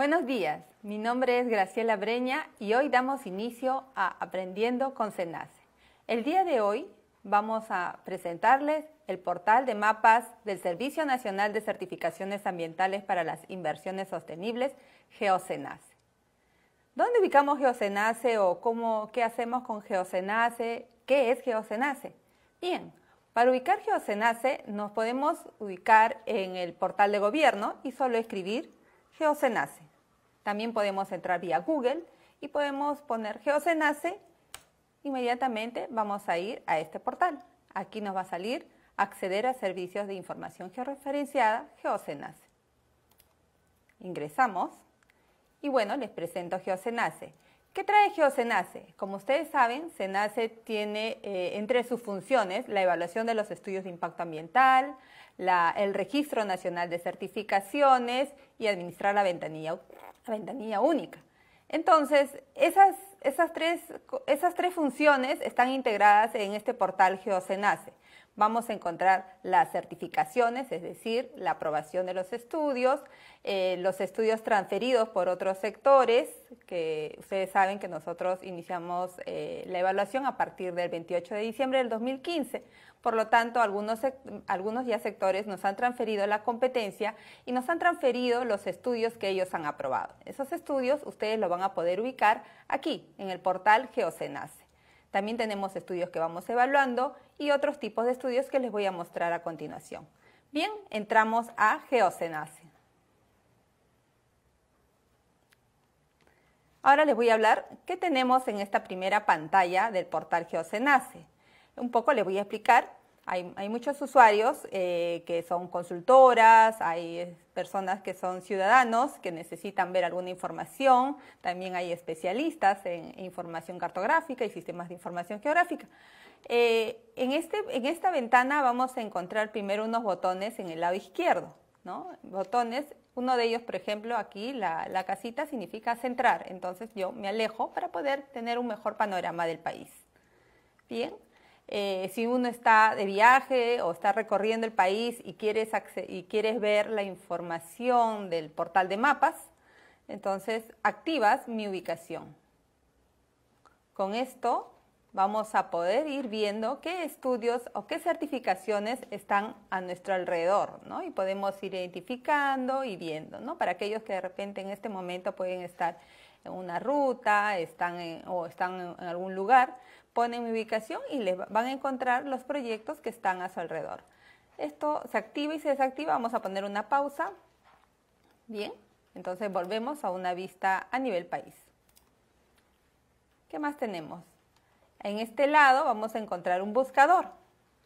Buenos días, mi nombre es Graciela Breña y hoy damos inicio a Aprendiendo con SENACE. El día de hoy vamos a presentarles el portal de mapas del Servicio Nacional de Certificaciones Ambientales para las Inversiones Sostenibles, GEOCENACE. ¿Dónde ubicamos GEOCENACE o cómo, qué hacemos con GEOCENACE? ¿Qué es GEOCENACE? Bien, para ubicar GEOCENACE nos podemos ubicar en el portal de gobierno y solo escribir GEOCENACE. También podemos entrar vía Google y podemos poner GeoSenace. Inmediatamente vamos a ir a este portal. Aquí nos va a salir acceder a servicios de información georreferenciada GeoSenace. Ingresamos y bueno, les presento GeoSenace. ¿Qué trae GeoSenace? Como ustedes saben, SENACE tiene eh, entre sus funciones la evaluación de los estudios de impacto ambiental, el Registro Nacional de Certificaciones y administrar la ventanilla la ventanilla única. Entonces, esas, esas, tres, esas tres funciones están integradas en este portal GeoCenace vamos a encontrar las certificaciones, es decir, la aprobación de los estudios, eh, los estudios transferidos por otros sectores, que ustedes saben que nosotros iniciamos eh, la evaluación a partir del 28 de diciembre del 2015. Por lo tanto, algunos, algunos ya sectores nos han transferido la competencia y nos han transferido los estudios que ellos han aprobado. Esos estudios ustedes lo van a poder ubicar aquí, en el portal GeoCenas. También tenemos estudios que vamos evaluando y otros tipos de estudios que les voy a mostrar a continuación. Bien, entramos a geocenase Ahora les voy a hablar qué tenemos en esta primera pantalla del portal geocenase Un poco les voy a explicar hay, muchos usuarios eh, que son consultoras, hay eh, personas que son ciudadanos que necesitan ver alguna información, también hay especialistas en información cartográfica y sistemas de información geográfica. Eh, en, este, en esta ventana vamos a encontrar primero unos botones en el lado izquierdo, Botones uno de ellos, por ejemplo, aquí la, la, casita significa centrar, entonces yo me alejo para poder tener un mejor panorama del país. Bien, eh, si uno está de viaje o está recorriendo el país y quieres, y quieres ver la información del portal de mapas, entonces activas mi ubicación. Con esto vamos a poder ir viendo qué estudios o qué certificaciones están a nuestro alrededor, ¿no? Y podemos ir identificando y viendo, ¿no? Para aquellos que de repente en este momento pueden estar en una ruta, están o están en algún lugar, ponen mi ubicación y les van a encontrar los proyectos que están a su alrededor. Esto se activa y se desactiva, vamos a poner una pausa. Bien, entonces volvemos a una vista a nivel país. ¿Qué más tenemos? En este lado vamos a encontrar un buscador.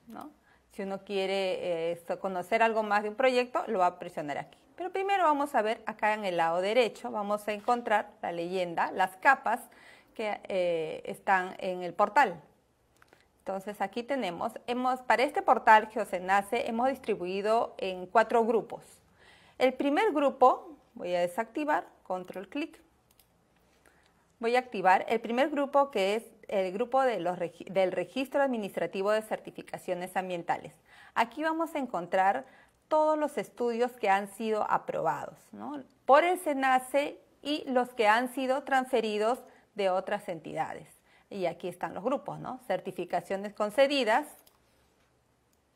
¿no? Si uno quiere eh, conocer algo más de un proyecto, lo va a presionar aquí. Pero primero vamos a ver acá en el lado derecho, vamos a encontrar la leyenda, las capas que eh, están en el portal. Entonces aquí tenemos, hemos, para este portal Geocenace hemos distribuido en cuatro grupos. El primer grupo, voy a desactivar, control clic, voy a activar el primer grupo que es el grupo de los, del Registro Administrativo de Certificaciones Ambientales. Aquí vamos a encontrar todos los estudios que han sido aprobados por el SENACE y los que han sido transferidos de otras entidades. Y aquí están los grupos, ¿no? Certificaciones concedidas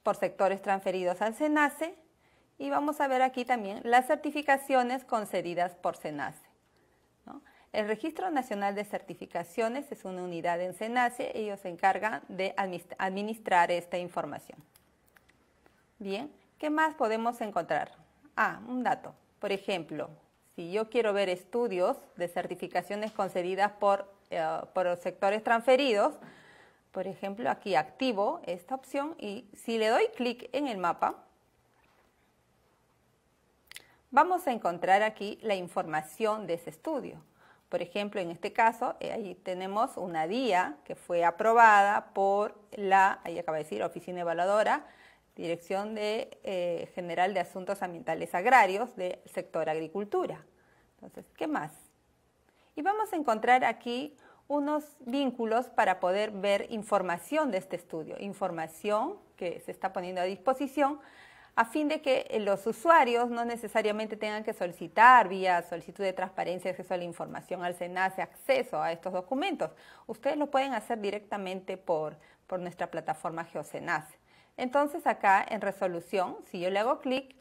por sectores transferidos al SENACE y vamos a ver aquí también las certificaciones concedidas por SENACE. El Registro Nacional de Certificaciones es una unidad en SENACE, ellos se encargan de administrar esta información. Bien, ¿qué más podemos encontrar? Ah, un dato. Por ejemplo, si yo quiero ver estudios de certificaciones concedidas eh, por, los sectores transferidos, por ejemplo, aquí activo esta opción y si le doy clic en el mapa, vamos a encontrar aquí la información de ese estudio. Por ejemplo, en este caso, eh, ahí tenemos una DIA que fue aprobada por la, ahí acaba de decir, Oficina Evaluadora, Dirección eh, General de Asuntos Ambientales Agrarios del sector agricultura. Entonces, ¿qué más? Y vamos a encontrar aquí unos vínculos para poder ver información de este estudio, información que se está poniendo a disposición a fin de que eh, los usuarios no necesariamente tengan que solicitar vía solicitud de transparencia, acceso a la información al SENACE, acceso a estos documentos. Ustedes lo pueden hacer directamente por, por nuestra plataforma GeoSENACE. Entonces acá en resolución, si yo le hago clic,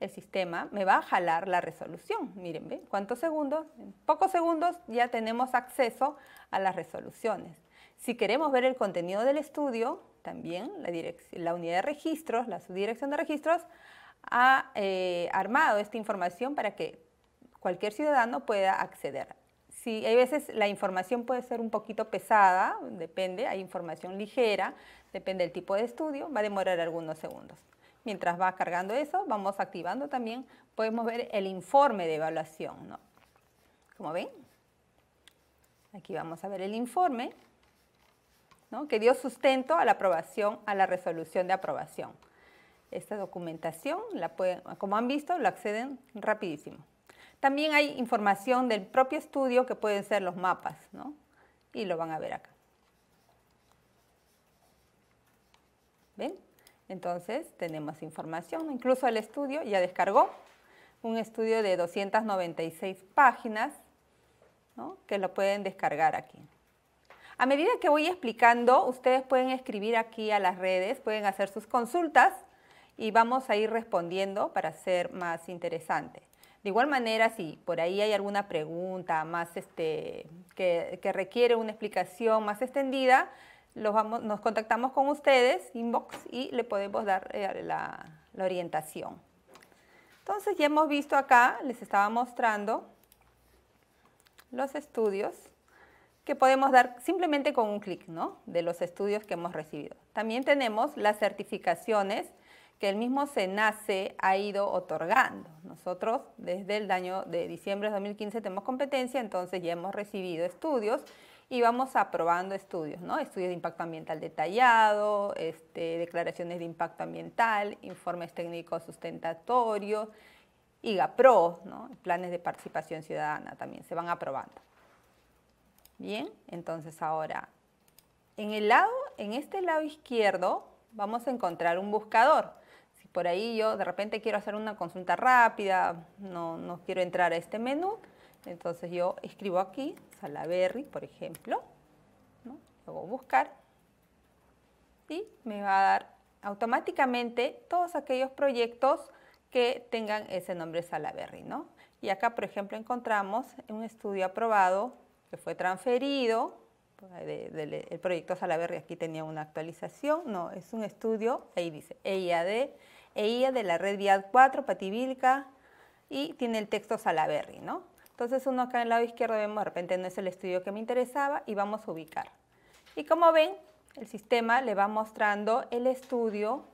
el sistema me va a jalar la resolución. Miren, ¿Cuántos segundos? En pocos segundos ya tenemos acceso a las resoluciones. Si queremos ver el contenido del estudio, también la, unidad de registros, la subdirección de registros, ha eh, armado esta información para que cualquier ciudadano pueda acceder. Si hay veces la información puede ser un poquito pesada, depende, hay información ligera, depende del tipo de estudio, va a demorar algunos segundos. Mientras va cargando eso, vamos activando también, podemos ver el informe de evaluación, Como ven, aquí vamos a ver el informe, que dio sustento a la aprobación, a la resolución de aprobación. Esta documentación, la como han visto, la acceden rapidísimo. También hay información del propio estudio que pueden ser los mapas, ¿no? Y lo van a ver acá. ¿Ven? Entonces tenemos información, incluso el estudio ya descargó un estudio de 296 páginas, ¿no? que lo pueden descargar aquí. A medida que voy explicando, ustedes pueden escribir aquí a las redes, pueden hacer sus consultas y vamos a ir respondiendo para ser más interesantes. De igual manera, si por ahí hay alguna pregunta más este, que, requiere una explicación más extendida, los vamos, nos contactamos con ustedes, inbox, y le podemos dar eh, la, orientación. Entonces ya hemos visto acá, les estaba mostrando los estudios que podemos dar simplemente con un clic ¿no? de los estudios que hemos recibido. También tenemos las certificaciones que el mismo SENACE ha ido otorgando. Nosotros desde el año de diciembre de 2015 tenemos competencia, entonces ya hemos recibido estudios y vamos aprobando estudios, ¿no? Estudios de impacto ambiental detallado, este, declaraciones de impacto ambiental, informes técnicos sustentatorios, IGAPRO, ¿no? Planes de participación ciudadana también se van aprobando. Bien, entonces ahora, en el lado, en este lado izquierdo, vamos a encontrar un buscador por ahí yo de repente quiero hacer una consulta rápida, no, quiero entrar a este menú, entonces yo escribo aquí, Salaberry, por ejemplo, luego buscar y me va a dar automáticamente todos aquellos proyectos que tengan ese nombre Salaberry, Y acá, por ejemplo, encontramos un estudio aprobado que fue transferido pues, El proyecto Salaberry. Aquí tenía una actualización, no, es un estudio, ahí dice EIAD EIA de la red Viad 4, Patibilca, y tiene el texto Salaberry, ¿no? Entonces uno acá en el lado izquierdo vemos, de repente no es el estudio que me interesaba y vamos a ubicar. Y como ven, el sistema le va mostrando el estudio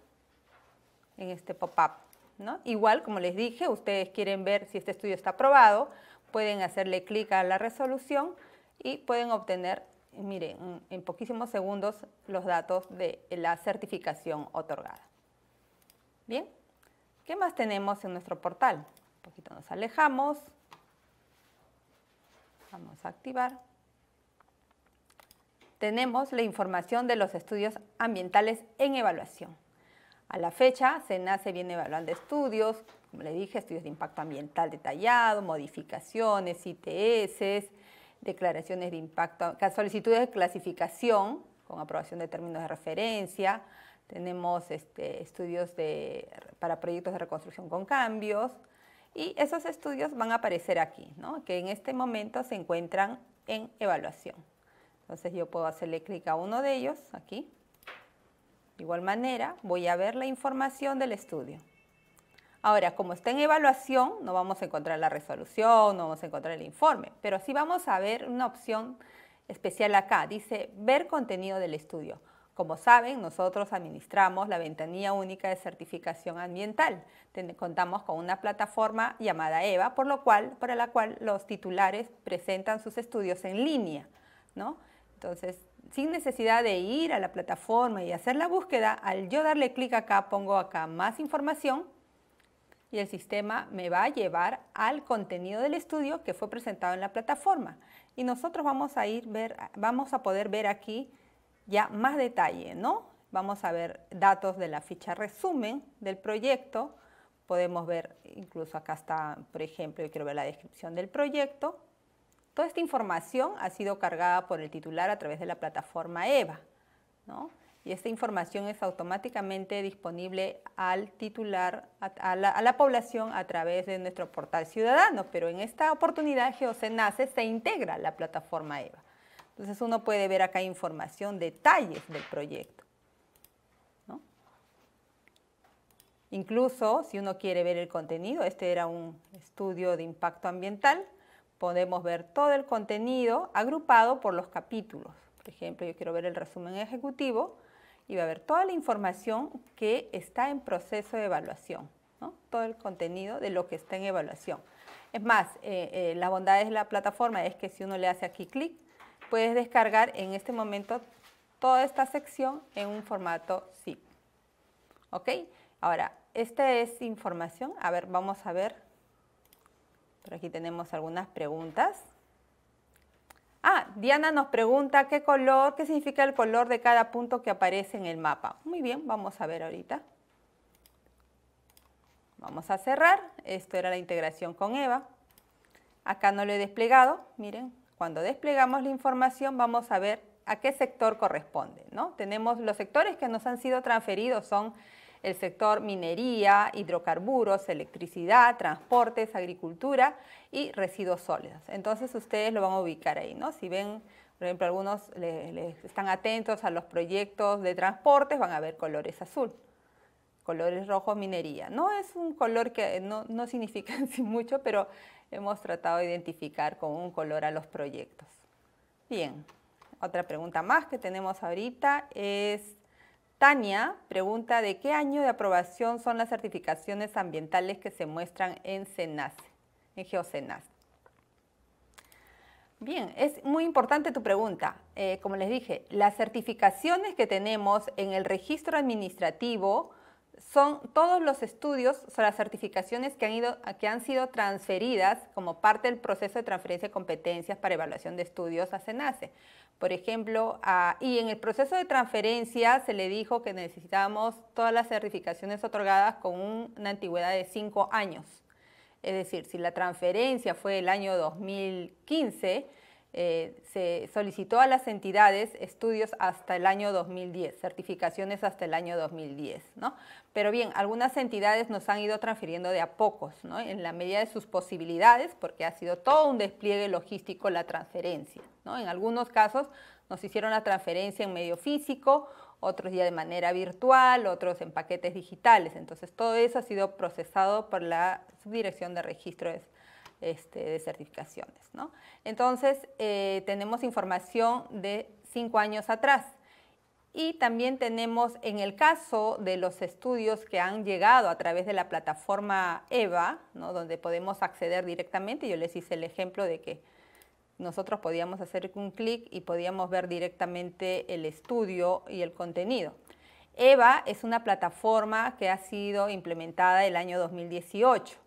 en este pop-up. ¿no? Igual, como les dije, ustedes quieren ver si este estudio está aprobado, pueden hacerle clic a la resolución y pueden obtener, miren, en poquísimos segundos los datos de la certificación otorgada. Bien, ¿qué más tenemos en nuestro portal? Un poquito nos alejamos. Vamos a activar. Tenemos la información de los estudios ambientales en evaluación. A la fecha, se nace viene evaluando estudios, como le dije, estudios de impacto ambiental detallado, modificaciones, ITS, declaraciones de impacto, solicitudes de clasificación con aprobación de términos de referencia, tenemos este, estudios para proyectos de reconstrucción con cambios y esos estudios van a aparecer aquí, que en este momento se encuentran en evaluación. Entonces yo puedo hacerle clic a uno de ellos, aquí. De igual manera voy a ver la información del estudio. Ahora, como está en evaluación, no vamos a encontrar la resolución, no vamos a encontrar el informe, pero sí vamos a ver una opción especial acá. Dice ver contenido del estudio. Como saben, nosotros administramos la ventanilla única de certificación ambiental. Contamos con una plataforma llamada EVA, por lo cual, para la cual los titulares presentan sus estudios en línea. ¿no? Entonces, sin necesidad de ir a la plataforma y hacer la búsqueda, al yo darle clic acá, pongo acá más información y el sistema me va a llevar al contenido del estudio que fue presentado en la plataforma. Y nosotros vamos a, ir ver, vamos a poder ver aquí ya más detalle, ¿no? Vamos a ver datos de la ficha resumen del proyecto. Podemos ver, incluso acá está, por ejemplo, yo quiero ver la descripción del proyecto. Toda esta información ha sido cargada por el titular a través de la plataforma EVA, ¿no? y esta información es automáticamente disponible al titular, a, la, la, población a través de nuestro portal ciudadano, pero en esta oportunidad GeoCENACE se integra la plataforma EVA. Entonces uno puede ver acá información, detalles del proyecto. Incluso si uno quiere ver el contenido, este era un estudio de impacto ambiental, podemos ver todo el contenido agrupado por los capítulos. Por ejemplo, yo quiero ver el resumen ejecutivo y va a ver toda la información que está en proceso de evaluación, todo el contenido de lo que está en evaluación. Es más, eh, eh, la bondad de la plataforma es que si uno le hace aquí clic, puedes descargar en este momento toda esta sección en un formato zip. ¿Ok? Ahora, esta es información. A ver, vamos a ver. Por aquí tenemos algunas preguntas. Ah, Diana nos pregunta qué color, qué significa el color de cada punto que aparece en el mapa. Muy bien, vamos a ver ahorita. Vamos a cerrar. Esto era la integración con Eva. Acá no lo he desplegado, miren, cuando desplegamos la información vamos a ver a qué sector corresponde. ¿no? Tenemos los sectores que nos han sido transferidos son el sector minería, hidrocarburos, electricidad, transportes, agricultura y residuos sólidos. Entonces ustedes lo van a ubicar ahí, ¿no? Si ven, por ejemplo, algunos les están atentos a los proyectos de transportes, van a ver colores azul, colores rojos, minería. No es un color que no, no significa mucho, pero hemos tratado de identificar con un color a los proyectos. Bien, otra pregunta más que tenemos ahorita es Tania pregunta de qué año de aprobación son las certificaciones ambientales que se muestran en CENACE, en GeoSENACE. Bien, es muy importante tu pregunta. Eh, como les dije, las certificaciones que tenemos en el registro administrativo son todos los estudios son las certificaciones que han, sido transferidas como parte del proceso de transferencia de competencias para evaluación de estudios a SENACE. Por ejemplo, y en el proceso de transferencia se le dijo que necesitábamos todas las certificaciones otorgadas con una antigüedad de 5 años. Es decir, si la transferencia fue el año 2015, eh, se solicitó a las entidades estudios hasta el año 2010, certificaciones hasta el año 2010, ¿no? Pero bien, algunas entidades nos han ido transfiriendo de a pocos, ¿no? En la medida de sus posibilidades, porque ha sido todo un despliegue logístico la transferencia, ¿no? En algunos casos nos hicieron la transferencia en medio físico, otros ya de manera virtual, otros en paquetes digitales. Entonces, todo eso ha sido procesado por la Subdirección de Registro de este, de certificaciones. ¿no? Entonces, eh, tenemos información de cinco años atrás. Y también tenemos, en el caso de los estudios que han llegado a través de la plataforma EVA, donde podemos acceder directamente, yo les hice el ejemplo de que nosotros podíamos hacer un clic y podíamos ver directamente el estudio y el contenido. EVA es una plataforma que ha sido implementada el año 2018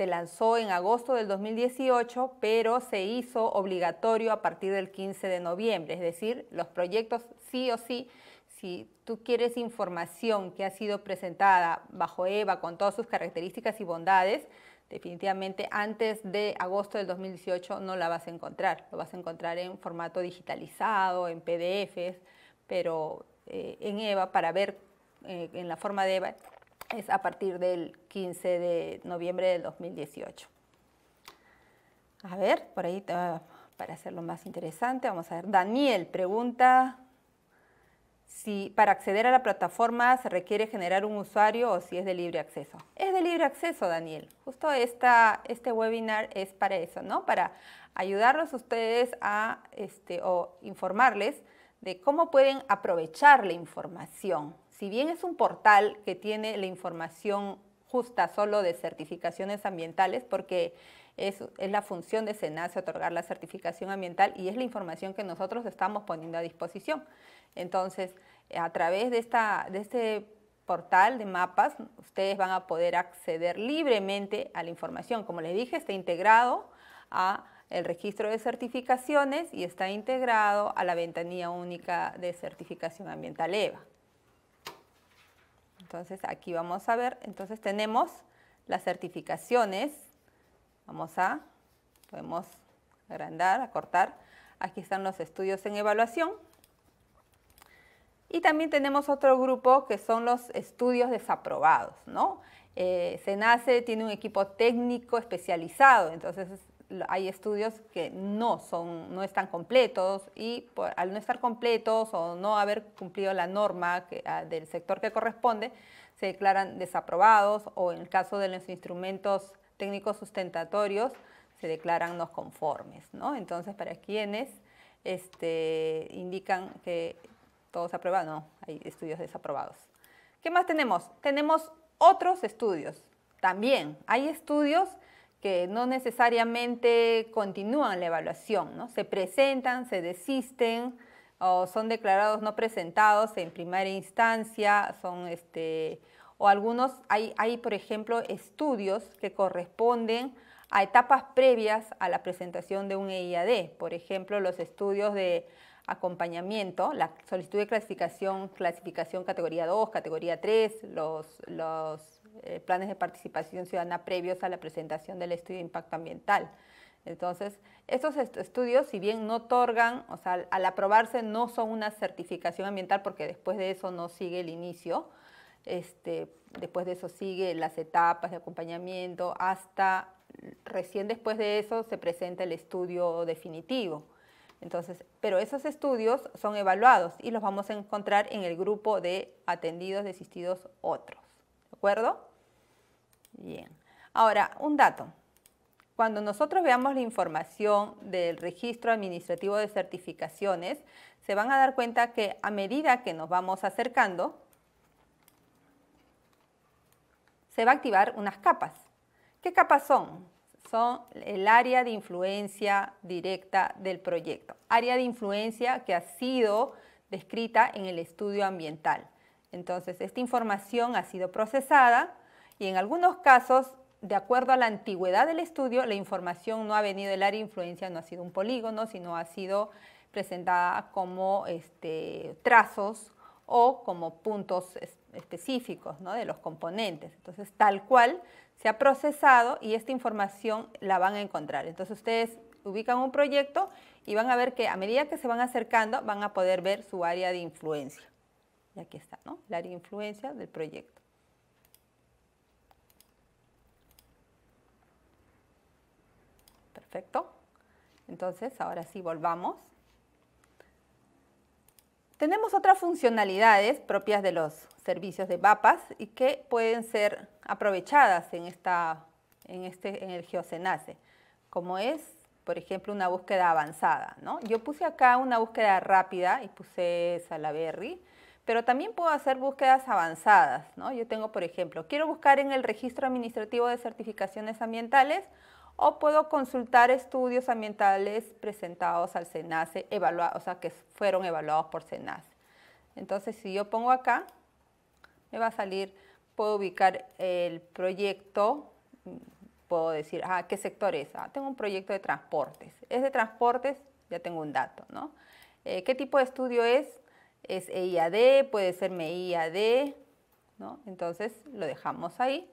se lanzó en agosto del 2018, pero se hizo obligatorio a partir del 15 de noviembre, es decir, los proyectos sí o sí, si tú quieres información que ha sido presentada bajo EVA con todas sus características y bondades, definitivamente antes de agosto del 2018 no la vas a encontrar, lo vas a encontrar en formato digitalizado, en PDFs, pero eh, en EVA para ver eh, en la forma de EVA es a partir del 15 de noviembre del 2018. A ver, por ahí para hacerlo más interesante, vamos a ver. Daniel pregunta si para acceder a la plataforma se requiere generar un usuario o si es de libre acceso. Es de libre acceso, Daniel. Justo este webinar es para eso, ¿no? Para ayudarlos ustedes a este, o informarles de cómo pueden aprovechar la información, si bien es un portal que tiene la información justa solo de certificaciones ambientales, porque es, la función de SENACE otorgar la certificación ambiental y es la información que nosotros estamos poniendo a disposición. Entonces, a través de, esta, de este portal de mapas, ustedes van a poder acceder libremente a la información. Como les dije, está integrado a el registro de certificaciones y está integrado a la ventanilla única de certificación ambiental EVA. Entonces aquí vamos a ver, entonces tenemos las certificaciones. Vamos a, podemos agrandar, acortar. Aquí están los estudios en evaluación. Y también tenemos otro grupo que son los estudios desaprobados, ¿no? Eh, SENACE tiene un equipo técnico especializado, entonces hay estudios que no, son, no están completos y al no estar completos o no haber cumplido la norma ah, del sector que corresponde, se declaran desaprobados o en el caso de los instrumentos técnicos sustentatorios, se declaran no conformes. ¿no? Entonces, para quienes este, indican que todo se aprueba, no, hay estudios desaprobados. ¿Qué más tenemos? Tenemos otros estudios. También hay estudios que no necesariamente continúan la evaluación, ¿no? se presentan, se desisten o son declarados no presentados en primera instancia, son este, o algunos, hay, hay por ejemplo estudios que corresponden a etapas previas a la presentación de un EIAD, por ejemplo los estudios de acompañamiento, la solicitud de clasificación, clasificación categoría 2, categoría 3, los, los eh, planes de participación ciudadana previos a la presentación del estudio de impacto ambiental. Entonces, estos estudios, si bien no otorgan, o sea, al, aprobarse no son una certificación ambiental porque después de eso no sigue el inicio, este, después de eso sigue las etapas de acompañamiento, hasta recién después de eso se presenta el estudio definitivo. Entonces, pero esos estudios son evaluados y los vamos a encontrar en el grupo de atendidos, desistidos, otros. ¿De acuerdo? Bien. Ahora, un dato. Cuando nosotros veamos la información del registro administrativo de certificaciones, se van a dar cuenta que a medida que nos vamos acercando, se va a activar unas capas. ¿Qué capas son? Son el área de influencia directa del proyecto. Área de influencia que ha sido descrita en el estudio ambiental. Entonces, esta información ha sido procesada y en algunos casos, de acuerdo a la antigüedad del estudio, la información no ha venido del área de influencia, no ha sido un polígono, sino ha sido presentada como este, trazos o como puntos específicos de los componentes. Entonces, tal cual se ha procesado y esta información la van a encontrar. Entonces, ustedes ubican un proyecto y van a ver que a medida que se van acercando van a poder ver su área de influencia. Y aquí está, ¿no? La área de influencia del proyecto. Perfecto. Entonces, ahora sí, volvamos. Tenemos otras funcionalidades propias de los servicios de VAPAS y que pueden ser aprovechadas en, esta, en, este, en el GeoSenace, como es, por ejemplo, una búsqueda avanzada. Yo puse acá una búsqueda rápida y puse Salaberry, pero también puedo hacer búsquedas avanzadas. ¿no? Yo tengo, por ejemplo, quiero buscar en el registro administrativo de certificaciones ambientales o puedo consultar estudios ambientales presentados al SENACE, evaluados, o sea, que fueron evaluados por SENACE. Entonces, si yo pongo acá, me va a salir, puedo ubicar el proyecto, mm, puedo decir, ah, ¿qué sector es? Ah, tengo un proyecto de transportes. Es de transportes, ya tengo un dato, ¿no? Eh, ¿Qué tipo de estudio es? Es EIAD, puede ser MEIAD, ¿no? Entonces, lo dejamos ahí,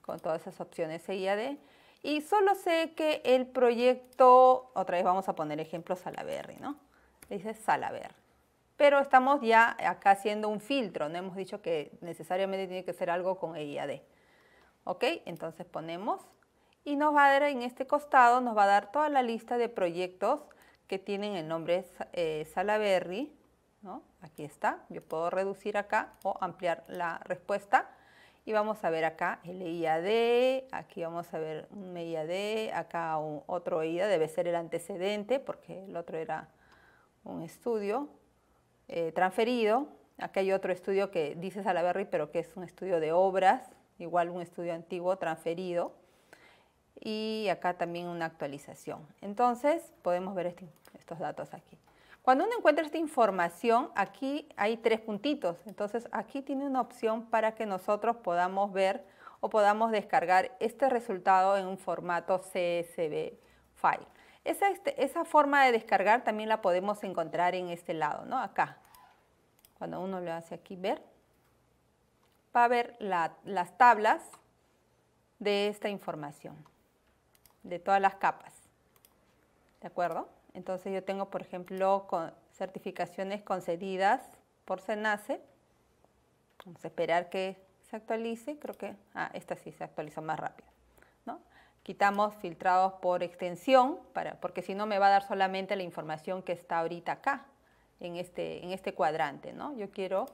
con todas esas opciones EIAD. Y solo sé que el proyecto, otra vez vamos a poner ejemplo Salaberry, ¿no? Dice Salaberry. Pero estamos ya acá haciendo un filtro, no hemos dicho que necesariamente tiene que ser algo con EIAD. ¿Ok? Entonces ponemos y nos va a dar en este costado, nos va a dar toda la lista de proyectos que tienen el nombre eh, Salaberry. ¿no? Aquí está, yo puedo reducir acá o ampliar la respuesta y vamos a ver acá el IAD, aquí vamos a ver un IAD, acá otro IAD, debe ser el antecedente porque el otro era un estudio eh, transferido. Acá hay otro estudio que dice Salaberry, pero que es un estudio de obras, igual un estudio antiguo transferido. Y acá también una actualización. Entonces podemos ver este, estos datos aquí. Cuando uno encuentra esta información, aquí hay tres puntitos. Entonces aquí tiene una opción para que nosotros podamos ver o podamos descargar este resultado en un formato CSV file. Este, esa, forma de descargar también la podemos encontrar en este lado, ¿no? Acá. Cuando uno le hace aquí ver, va a ver las tablas de esta información, de todas las capas. ¿De acuerdo? Entonces yo tengo, por ejemplo, certificaciones concedidas por SENACE. Vamos a esperar que se actualice. Creo que, ah, esta sí se actualizó más rápido. Quitamos filtrados por extensión, porque si no me va a dar solamente la información que está ahorita acá, en este, este cuadrante. ¿no? Yo quiero,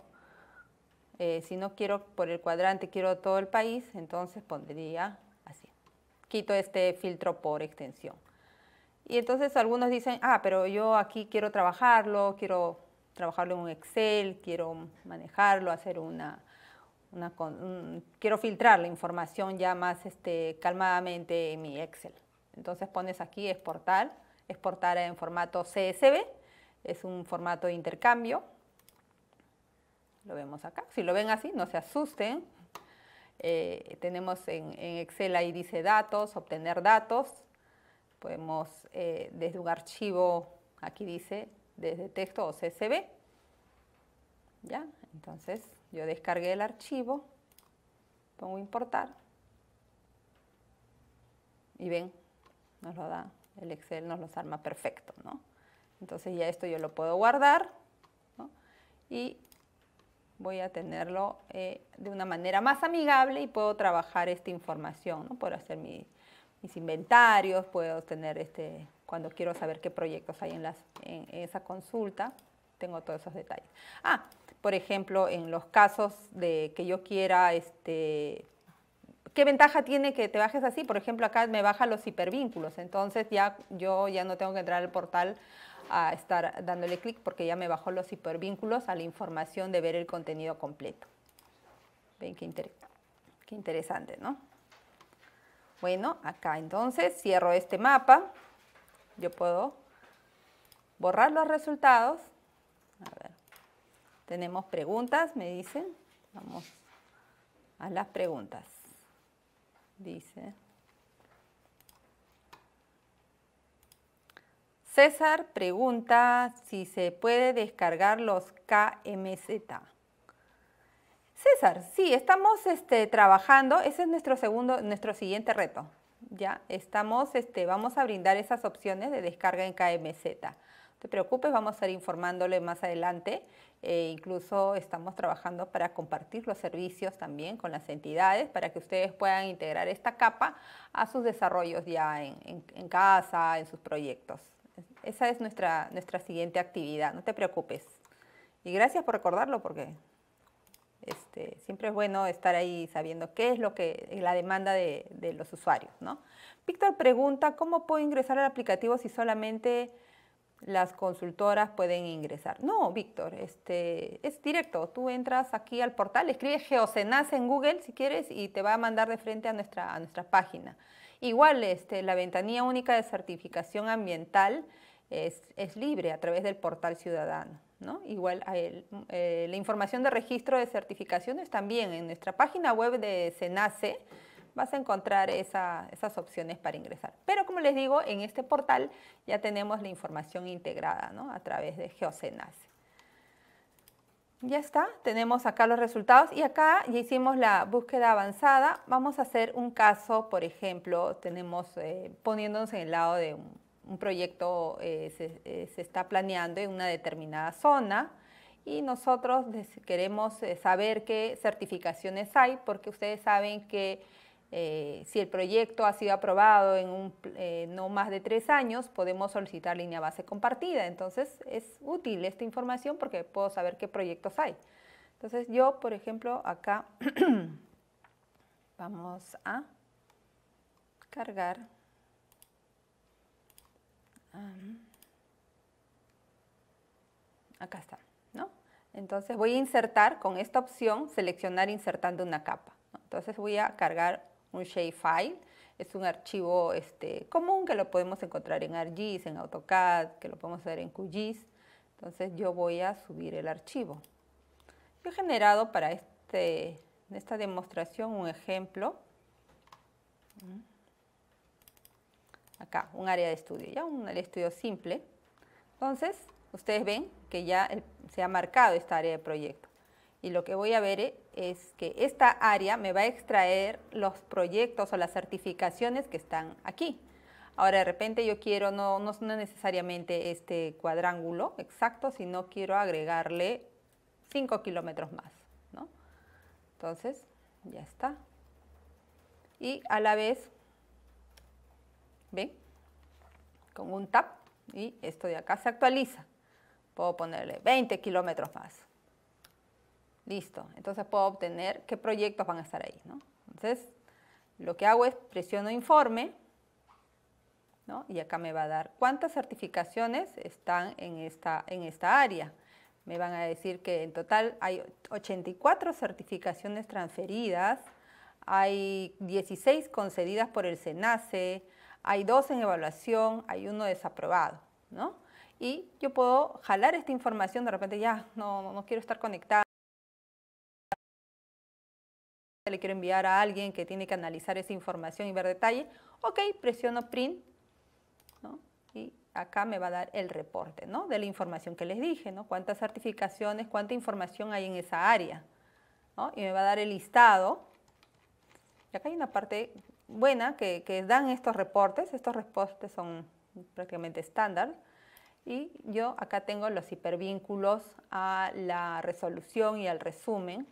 eh, si no quiero por el cuadrante, quiero todo el país, entonces pondría así. Quito este filtro por extensión. Y entonces algunos dicen, ah, pero yo aquí quiero trabajarlo, quiero trabajarlo en un Excel, quiero manejarlo, hacer una, quiero filtrar la información ya más este, calmadamente en mi Excel. Entonces pones aquí exportar, exportar en formato CSV, es un formato de intercambio. Lo vemos acá. Si lo ven así, no se asusten. Eh, tenemos en, en Excel ahí dice datos, obtener datos, podemos eh, desde un archivo, aquí dice, desde texto o CSV. ¿Ya? Entonces yo descargué el archivo, pongo importar y ven, nos lo da, el Excel nos lo arma perfecto, ¿no? Entonces ya esto yo lo puedo guardar y voy a tenerlo eh, de una manera más amigable y puedo trabajar esta información, ¿no? Puedo hacer mi, mis inventarios, puedo tener este, cuando quiero saber qué proyectos hay en, las, en esa consulta, tengo todos esos detalles. Ah, por ejemplo, en los casos de que yo quiera, este, ¿qué ventaja tiene que te bajes así? Por ejemplo, acá me baja los hipervínculos, entonces ya yo ya no tengo que entrar al portal a estar dándole clic porque ya me bajó los hipervínculos a la información de ver el contenido completo. Ven qué, qué interesante, ¿no? Bueno, acá entonces cierro este mapa. Yo puedo borrar los resultados. A ver, tenemos preguntas, me dicen. Vamos a las preguntas. Dice. César pregunta si se puede descargar los KMZ. César, sí, estamos este, trabajando, ese es nuestro segundo, nuestro siguiente reto. Ya, estamos, este, vamos a brindar esas opciones de descarga en KMZ. No te preocupes, vamos a estar informándole más adelante. Eh, incluso estamos trabajando para compartir los servicios también con las entidades para que ustedes puedan integrar esta capa a sus desarrollos ya en, casa, en sus proyectos. Esa es nuestra, nuestra siguiente actividad, no te preocupes. Y gracias por recordarlo porque este, siempre es bueno estar ahí sabiendo qué es lo que la demanda de, los usuarios. ¿no? Víctor pregunta, ¿cómo puedo ingresar al aplicativo si solamente las consultoras pueden ingresar? No, Víctor, este, es directo. Tú entras aquí al portal, escribes Geocenas en Google si quieres y te va a mandar de frente a nuestra, página. Igual, este, la ventanilla única de certificación ambiental es, es libre a través del portal ciudadano. Igual a eh, la información de registro de certificaciones también en nuestra página web de SENACE vas a encontrar esas opciones para ingresar. Pero como les digo, en este portal ya tenemos la información integrada a través de GeoSENACE. Ya está, tenemos acá los resultados y acá ya hicimos la búsqueda avanzada. Vamos a hacer un caso, por ejemplo, tenemos eh, poniéndonos en el lado de un un proyecto eh, eh, se, está planeando en una determinada zona y nosotros queremos eh, saber qué certificaciones hay porque ustedes saben que si el proyecto ha sido aprobado en un, no más de tres años, podemos solicitar línea base compartida. Entonces es útil esta información porque puedo saber qué proyectos hay. Entonces yo, por ejemplo, acá vamos a cargar acá está, ¿no? Entonces voy a insertar con esta opción, seleccionar insertando una capa. Entonces voy a cargar un shapefile. Es un archivo este, común que lo podemos encontrar en ArcGIS, en AutoCAD, que lo podemos hacer en QGIS. Entonces yo voy a subir el archivo. Yo he generado para este, esta demostración un ejemplo. Mm acá, un área de estudio, ya un área de estudio simple. Entonces, ustedes ven que ya eh, se ha marcado esta área de proyecto. Y lo que voy a ver eh, es que esta área me va a extraer los proyectos o las certificaciones que están aquí. Ahora, de repente yo quiero, no, no, necesariamente este cuadrángulo exacto, sino quiero agregarle 5 kilómetros más. ¿no? Entonces, ya está. Y a la vez ¿ven? Con un tap y esto de acá se actualiza. Puedo ponerle 20 kilómetros más. Listo, entonces puedo obtener qué proyectos van a estar ahí, Entonces, lo que hago es presiono informe, Y acá me va a dar cuántas certificaciones están en esta, en esta área. Me van a decir que en total hay 84 certificaciones transferidas, hay 16 concedidas por el SENACE, hay dos en evaluación, hay uno desaprobado, ¿no? Y yo puedo jalar esta información, de repente ya no, no quiero estar conectada, le quiero enviar a alguien que tiene que analizar esa información y ver detalle, ok, presiono print, ¿no? Y acá me va a dar el reporte, ¿no? De la información que les dije, ¿no? Cuántas certificaciones, cuánta información hay en esa área, ¿no? Y me va a dar el listado. Y acá hay una parte buena que, dan estos reportes. Estos reportes son prácticamente estándar. Y yo acá tengo los hipervínculos a la resolución y al resumen,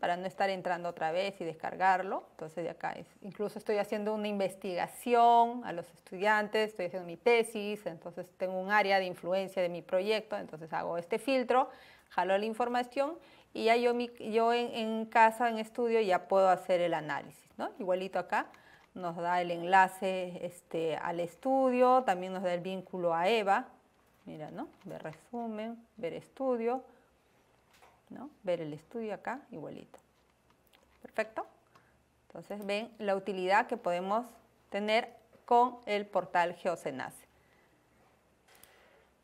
para no estar entrando otra vez y descargarlo. Entonces de acá es, incluso estoy haciendo una investigación a los estudiantes, estoy haciendo mi tesis, entonces tengo un área de influencia de mi proyecto, entonces hago este filtro, jalo la información y ya yo, yo en casa, en estudio, ya puedo hacer el análisis. Igualito acá nos da el enlace este, al estudio, también nos da el vínculo a EVA, mira, ¿no? Ver resumen, ver estudio, ¿no? Ver el estudio acá, igualito. Perfecto. Entonces ven la utilidad que podemos tener con el portal GeoSenace.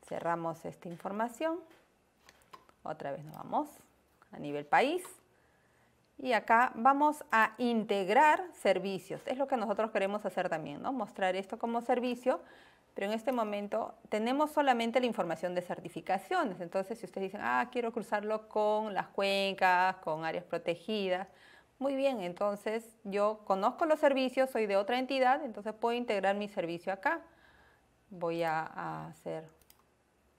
Cerramos esta información. Otra vez nos vamos a nivel país. Y acá vamos a integrar servicios. Es lo que nosotros queremos hacer también, ¿no? Mostrar esto como servicio, pero en este momento tenemos solamente la información de certificaciones. Entonces, si ustedes dicen, ah, quiero cruzarlo con las cuencas, con áreas protegidas, muy bien, entonces yo conozco los servicios, soy de otra entidad, entonces puedo integrar mi servicio acá. Voy a, a hacer,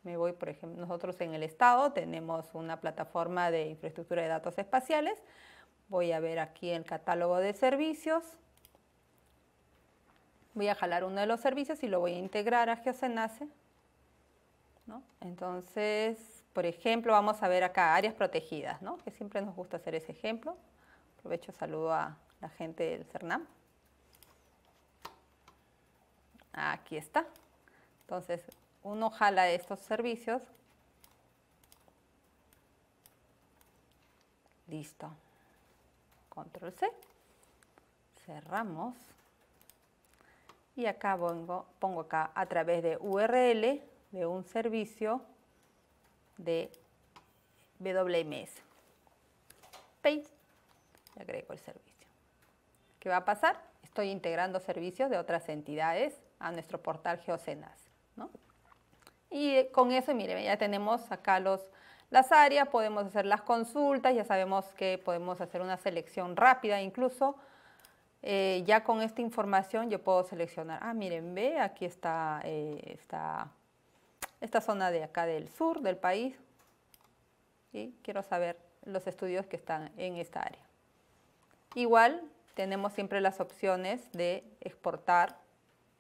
me voy, por ejemplo, nosotros en el Estado tenemos una plataforma de infraestructura de datos espaciales, Voy a ver aquí el catálogo de servicios. Voy a jalar uno de los servicios y lo voy a integrar a Geosenace. Entonces, por ejemplo, vamos a ver acá áreas protegidas, ¿no? que siempre nos gusta hacer ese ejemplo. Aprovecho, saludo a la gente del CERNAM. Aquí está. Entonces, uno jala estos servicios. Listo control C, cerramos y acá pongo pongo acá a través de URL de un servicio de WMS. Page, y agrego el servicio. ¿Qué va a pasar? Estoy integrando servicios de otras entidades a nuestro portal GeoCenas. Y con eso, miren, ya tenemos acá los las áreas, podemos hacer las consultas, ya sabemos que podemos hacer una selección rápida incluso. Eh, ya con esta información yo puedo seleccionar, ah, miren, ve, aquí eh, está esta, zona de acá del sur del país y quiero saber los estudios que están en esta área. Igual tenemos siempre las opciones de exportar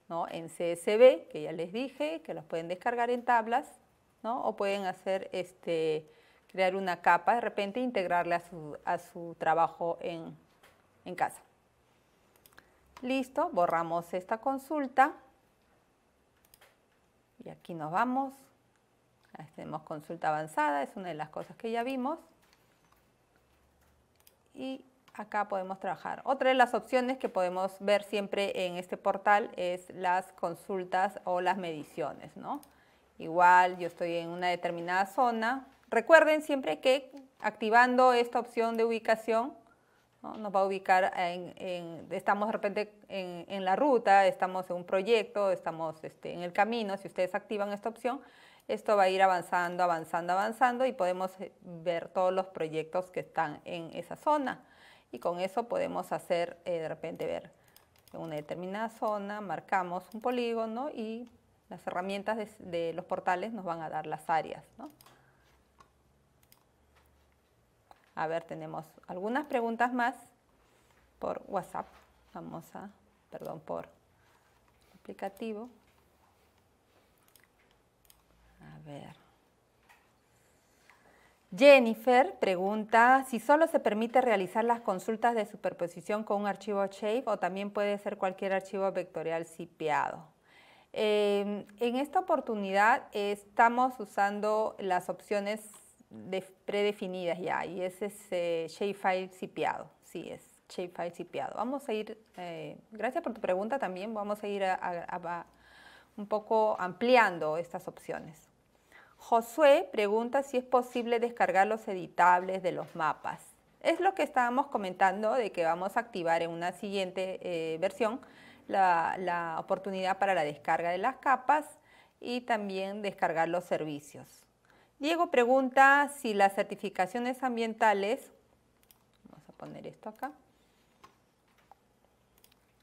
¿no? en CSV, que ya les dije, que los pueden descargar en tablas o pueden hacer, este, crear una capa de repente integrarla a su, trabajo en, casa. Listo, borramos esta consulta. Y aquí nos vamos. Hacemos consulta avanzada, es una de las cosas que ya vimos. Y acá podemos trabajar. Otra de las opciones que podemos ver siempre en este portal es las consultas o las mediciones, ¿no? Igual yo estoy en una determinada zona. Recuerden siempre que activando esta opción de ubicación nos va a ubicar, en, estamos de repente en, la ruta, estamos en un proyecto, estamos este, en el camino. Si ustedes activan esta opción, esto va a ir avanzando, avanzando, avanzando y podemos eh, ver todos los proyectos que están en esa zona. Y con eso podemos hacer, eh, de repente, ver en una determinada zona, marcamos un polígono y las herramientas de, los portales nos van a dar las áreas. ¿no? A ver, tenemos algunas preguntas más por WhatsApp. Vamos a, perdón, por aplicativo. A ver. Jennifer pregunta si solo se permite realizar las consultas de superposición con un archivo shape o también puede ser cualquier archivo vectorial cipiado. Em, en esta oportunidad estamos usando las opciones predefinidas ya y ese es shapefile cipiado, sí es shapefile cipiado. Vamos a ir, eh, gracias por tu pregunta también, vamos a ir un poco ampliando estas opciones. Josué pregunta si es posible descargar los editables de los mapas. Es lo que estábamos comentando de que vamos a activar en una siguiente eh, versión la, oportunidad para la descarga de las capas y también descargar los servicios. Diego pregunta si las certificaciones ambientales, vamos a poner esto acá.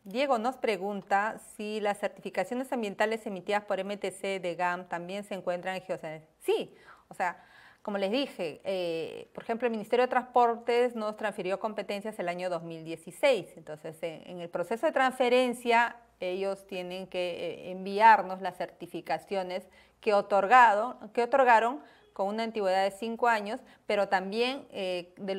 Diego nos pregunta si las certificaciones ambientales emitidas por MTC de GAM también se encuentran en Geocenes. Sí, o sea, como les dije, eh, por ejemplo, el Ministerio de Transportes nos transfirió competencias el año 2016. Entonces, en el proceso de transferencia, ellos tienen que eh, enviarnos las certificaciones que, otorgado, que otorgaron con una antigüedad de cinco años, pero también eh, de,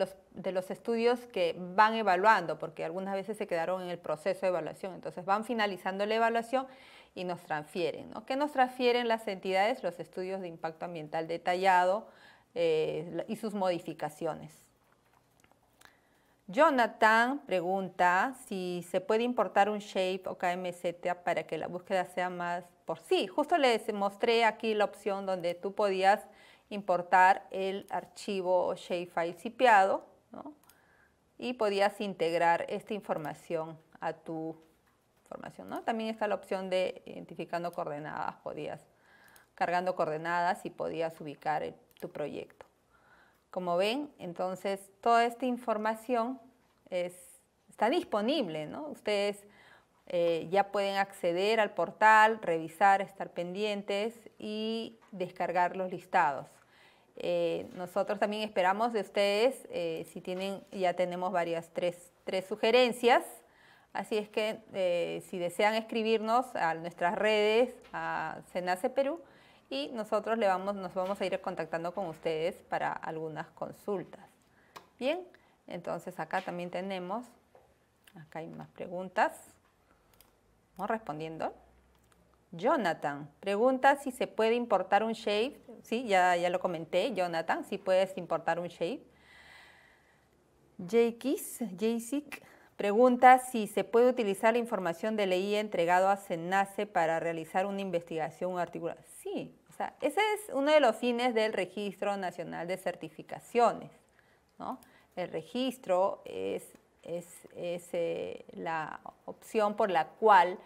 los, estudios que van evaluando, porque algunas veces se quedaron en el proceso de evaluación. Entonces van finalizando la evaluación y nos transfieren. ¿no? ¿Qué nos transfieren las entidades? Los estudios de impacto ambiental detallado, eh, y sus modificaciones. Jonathan pregunta si se puede importar un shape o KMZ para que la búsqueda sea más por sí. Justo les mostré aquí la opción donde tú podías importar el archivo shapefile cipiado y podías integrar esta información a tu información. También está la opción de identificando coordenadas, podías cargando coordenadas y podías ubicar el proyecto. Como ven, entonces toda esta información está disponible, ¿no? Ustedes eh, ya pueden acceder al portal, revisar, estar pendientes y descargar los listados. Eh, nosotros también esperamos de ustedes, eh, si tienen, ya tenemos varias, tres, tres sugerencias, así es que si desean escribirnos a nuestras redes, a Senace Perú, y nosotros le vamos, nos vamos a ir contactando con ustedes para algunas consultas. Bien, entonces acá también tenemos, acá hay más preguntas. Vamos respondiendo. Jonathan pregunta si se puede importar un shape. Sí, ya, ya lo comenté, Jonathan, si puedes importar un shape. Jaysic pregunta si se puede utilizar la información de ley entregado a SENACE para realizar una investigación o ese es uno de los fines del Registro Nacional de Certificaciones. El registro es, eh, la opción por la cual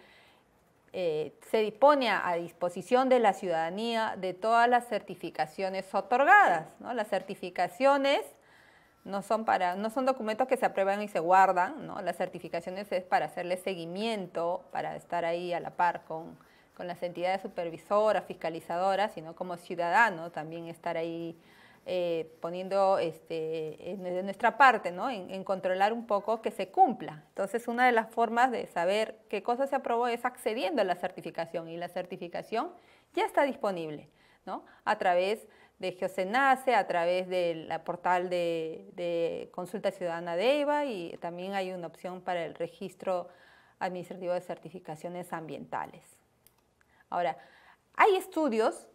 eh, se dispone a disposición de la ciudadanía de todas las certificaciones otorgadas. Las certificaciones no son, para, no son documentos que se aprueban y se guardan, las certificaciones es para hacerle seguimiento, para estar ahí a la par con con las entidades supervisoras, fiscalizadoras, sino como ciudadano también estar ahí eh, poniendo este, de nuestra parte, En, controlar un poco que se cumpla. Entonces, una de las formas de saber qué cosa se aprobó es accediendo a la certificación y la certificación ya está disponible, ¿no? A través de Geosenace, a través del portal de, de, consulta ciudadana de EVA y también hay una opción para el registro administrativo de certificaciones ambientales. Ahora, hay estudios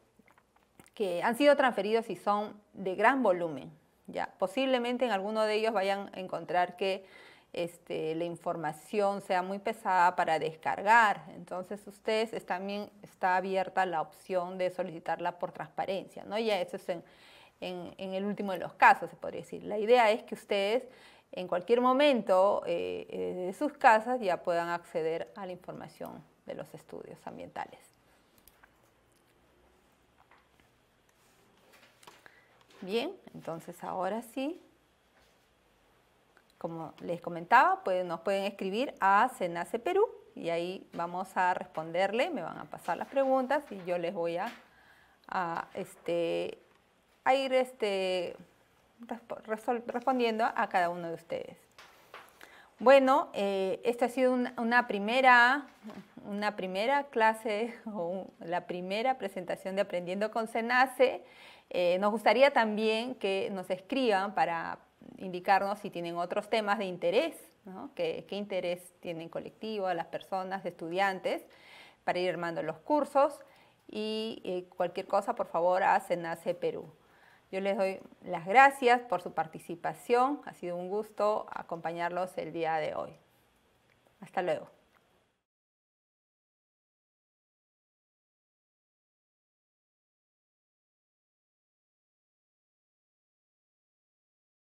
que han sido transferidos y son de gran volumen. Ya, posiblemente en alguno de ellos vayan a encontrar que este, la información sea muy pesada para descargar. Entonces, ustedes también está abierta la opción de solicitarla por transparencia, ¿no? Ya eso es en, el último de los casos, se podría decir. La idea es que ustedes en cualquier momento eh, eh, de sus casas ya puedan acceder a la información de los estudios ambientales. Bien, entonces ahora sí, como les comentaba, pues, nos pueden escribir a senace Perú y ahí vamos a responderle, me van a pasar las preguntas y yo les voy a, este, a ir este, respondiendo a cada uno de ustedes. Bueno, eh, esta ha sido una, primera, una primera clase o la primera presentación de Aprendiendo con senace eh, nos gustaría también que nos escriban para indicarnos si tienen otros temas de interés, ¿Qué, interés tienen colectivo, las personas, estudiantes, para ir armando los cursos y eh, cualquier cosa, por favor, a nace Perú. Yo les doy las gracias por su participación. Ha sido un gusto acompañarlos el día de hoy. Hasta luego.